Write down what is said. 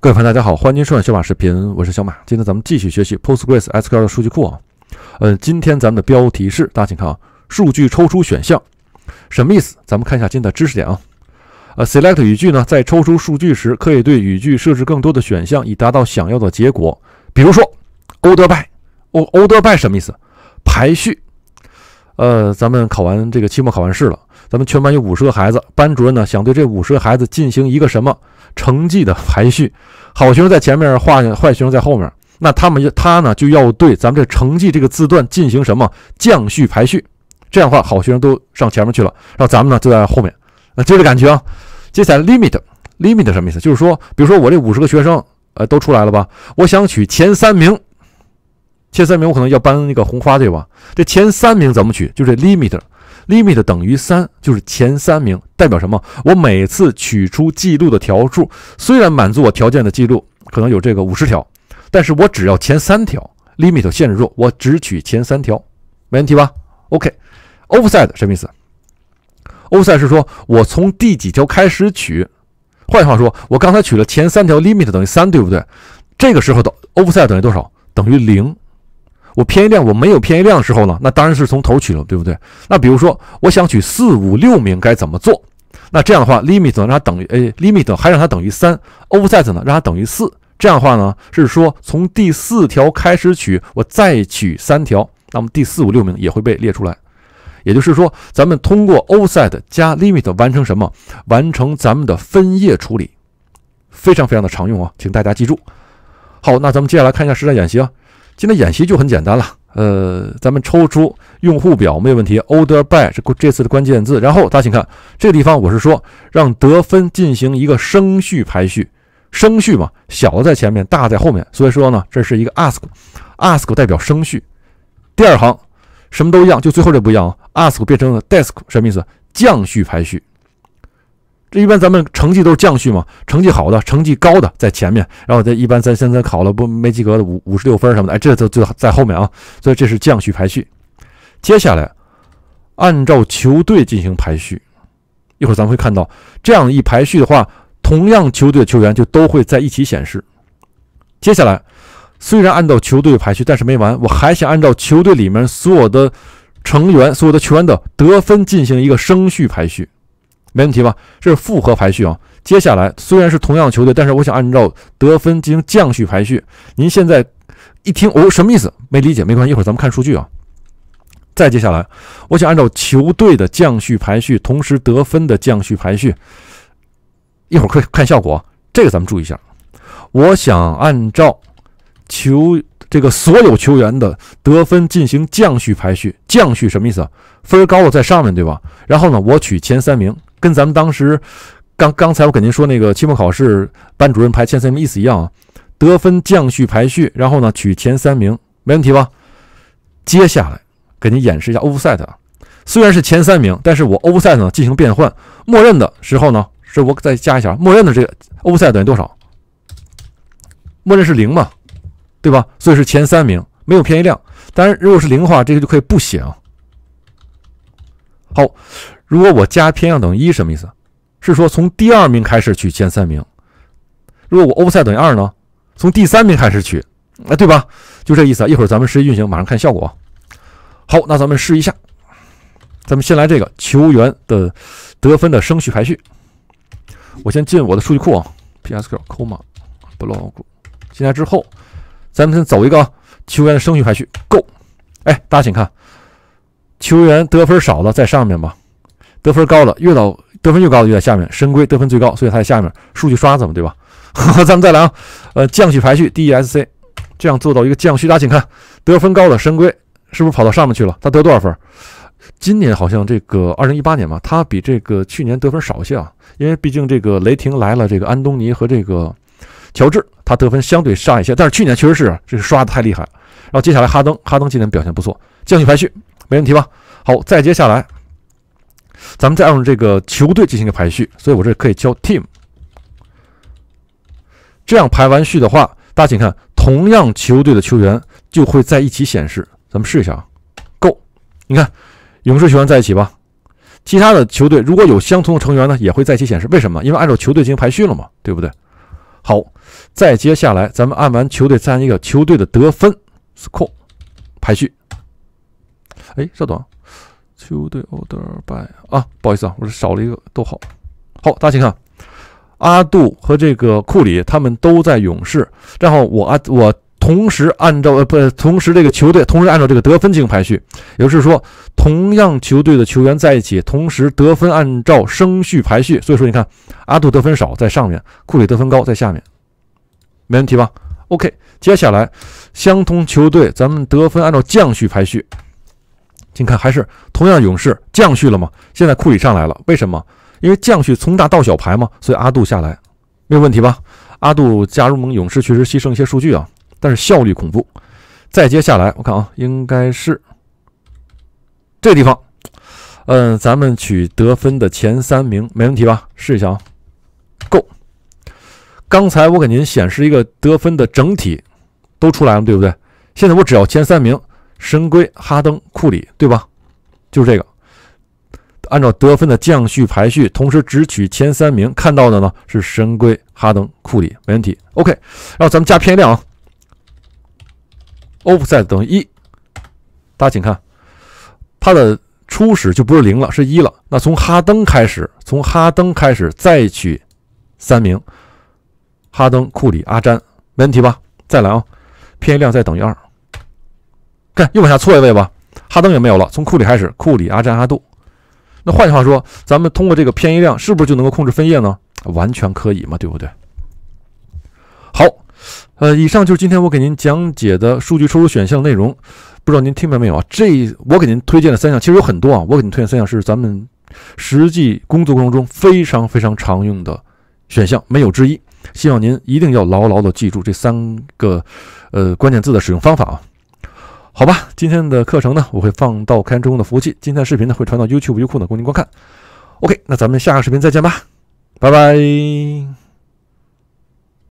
各位朋友，大家好，欢迎收看小马视频，我是小马。今天咱们继续学习 PostgreS SQL 的数据库啊。嗯，今天咱们的标题是，大家请看啊，数据抽出选项，什么意思？咱们看一下今天的知识点啊。呃，SELECT 语句呢，在抽出数据时，可以对语句设置更多的选项，以达到想要的结果。比如说，order by，哦，order by 什么意思？排序。呃，咱们考完这个期末考完试了，咱们全班有五十个孩子，班主任呢想对这五十个孩子进行一个什么成绩的排序，好学生在前面，坏学生在后面，那他们他呢就要对咱们这成绩这个字段进行什么降序排序，这样的话好学生都上前面去了，然后咱们呢就在后面，那接着感觉啊。接下来 limit limit 什么意思？就是说，比如说我这五十个学生，呃，都出来了吧，我想取前三名。前三名我可能要颁那个红花，对吧？这前三名怎么取？就是 limit，limit 等于三，就是前三名代表什么？我每次取出记录的条数，虽然满足我条件的记录可能有这个五十条，但是我只要前三条，limit 限制住，我只取前三条，没问题吧？OK，offset 什么意思？offset 是说我从第几条开始取？换句话说，我刚才取了前三条，limit 等于三，对不对？这个时候的 offset 等于多少？等于零。我偏移量，我没有偏移量的时候呢，那当然是从头取了，对不对？那比如说我想取四五六名，该怎么做？那这样的话，limit 让它等于，诶，limit 还让它等于三，offset 呢让它等于四。这样的话呢，是说从第四条开始取，我再取三条，那么第四五六名也会被列出来。也就是说，咱们通过 offset 加 limit 完成什么？完成咱们的分页处理，非常非常的常用啊，请大家记住。好，那咱们接下来看一下实战演习啊。今天演习就很简单了，呃，咱们抽出用户表没有问题，order by 是这次的关键字。然后大家请看这个地方，我是说让得分进行一个升序排序，升序嘛，小的在前面，大在后面。所以说呢，这是一个 ask，ask 代表升序。第二行什么都一样，就最后这不一样啊，ask 变成了 d e s k 什么意思？降序排序。这一般咱们成绩都是降序嘛，成绩好的、成绩高的在前面，然后在一般咱现在考了不没及格的五五十六分什么的，哎，这都就在后面啊，所以这是降序排序。接下来按照球队进行排序，一会儿咱们会看到这样一排序的话，同样球队的球员就都会在一起显示。接下来虽然按照球队排序，但是没完，我还想按照球队里面所有的成员、所有的球员的得分进行一个升序排序。没问题吧？这是复合排序啊。接下来虽然是同样球队，但是我想按照得分进行降序排序。您现在一听，哦，什么意思？没理解，没关系，一会儿咱们看数据啊。再接下来，我想按照球队的降序排序，同时得分的降序排序。一会儿可以看效果。这个咱们注意一下。我想按照球这个所有球员的得分进行降序排序。降序什么意思啊？分高了在上面对吧？然后呢，我取前三名。跟咱们当时刚刚才我给您说那个期末考试班主任排前三名意思一样啊，得分降序排序，然后呢取前三名，没问题吧？接下来给您演示一下 offset 啊，虽然是前三名，但是我 offset 呢进行变换，默认的时候呢，是我再加一下，默认的这个 offset 等于多少？默认是零嘛，对吧？所以是前三名没有偏移量，当然如果是零的话，这个就可以不写啊。好。如果我加偏向等于一，什么意思？是说从第二名开始取前三名。如果我欧赛等于二呢？从第三名开始取，哎，对吧？就这意思啊。一会儿咱们实际运行，马上看效果。好，那咱们试一下。咱们先来这个球员的得分的升序排序。我先进我的数据库啊，p s q comma blog。进来之后，咱们先走一个球员的升序排序。Go。哎，大家请看，球员得分少了在上面吧，得分高的越到得分越高的越在下面。神龟得分最高，所以他在下面。数据刷子嘛，对吧？好，咱们再来啊。呃，降序排序，D E S C，这样做到一个降序。大家请看，得分高的神龟是不是跑到上面去了？他得多少分？今年好像这个二零一八年嘛，他比这个去年得分少一些啊。因为毕竟这个雷霆来了，这个安东尼和这个乔治，他得分相对差一些。但是去年确实是，这个刷的太厉害了。然后接下来哈登，哈登今年表现不错。降序排序没问题吧？好，再接下来。咱们再按照这个球队进行一个排序，所以我这可以叫 team。这样排完序的话，大家请看，同样球队的球员就会在一起显示。咱们试一下啊，Go，你看勇士球员在一起吧。其他的球队如果有相同的成员呢，也会在一起显示。为什么？因为按照球队进行排序了嘛，对不对？好，再接下来，咱们按完球队，再按一个球队的得分 score 排序。哎，稍等。球队 order by 啊，不好意思啊，我是少了一个逗号。好，大家请看，阿杜和这个库里，他们都在勇士。然后我啊，我同时按照呃不，同时这个球队同时按照这个得分进行排序，也就是说，同样球队的球员在一起，同时得分按照升序排序。所以说，你看，阿杜得分少在上面，库里得分高在下面，没问题吧？OK，接下来相同球队咱们得分按照降序排序。你看，还是同样勇士降序了吗？现在库里上来了，为什么？因为降序从大到小排嘛，所以阿杜下来没有问题吧？阿杜加入盟勇士确实牺牲一些数据啊，但是效率恐怖。再接下来，我看啊，应该是这地方，嗯，咱们取得分的前三名，没问题吧？试一下啊，Go。刚才我给您显示一个得分的整体，都出来了，对不对？现在我只要前三名。神龟、哈登、库里，对吧？就是这个，按照得分的降序排序，同时只取前三名。看到的呢是神龟、哈登、库里，没问题。OK，然后咱们加偏量啊，offset 等于一。大家请看，它的初始就不是零了，是一了。那从哈登开始，从哈登开始再取三名，哈登、库里、阿詹，没问题吧？再来啊，偏量再等于二。看，又往下错一位吧，哈登也没有了。从库里开始，库里、阿詹、阿杜。那换句话说，咱们通过这个偏移量，是不是就能够控制分页呢？完全可以嘛，对不对？好，呃，以上就是今天我给您讲解的数据输入选项内容，不知道您听明白没有啊？这我给您推荐的三项，其实有很多啊。我给您推荐三项是咱们实际工作过程中非常非常常用的选项，没有之一。希望您一定要牢牢的记住这三个呃关键字的使用方法啊。好吧，今天的课程呢，我会放到开中的服务器。今天的视频呢，会传到 YouTube、优酷呢，供您观看。OK，那咱们下个视频再见吧，拜拜。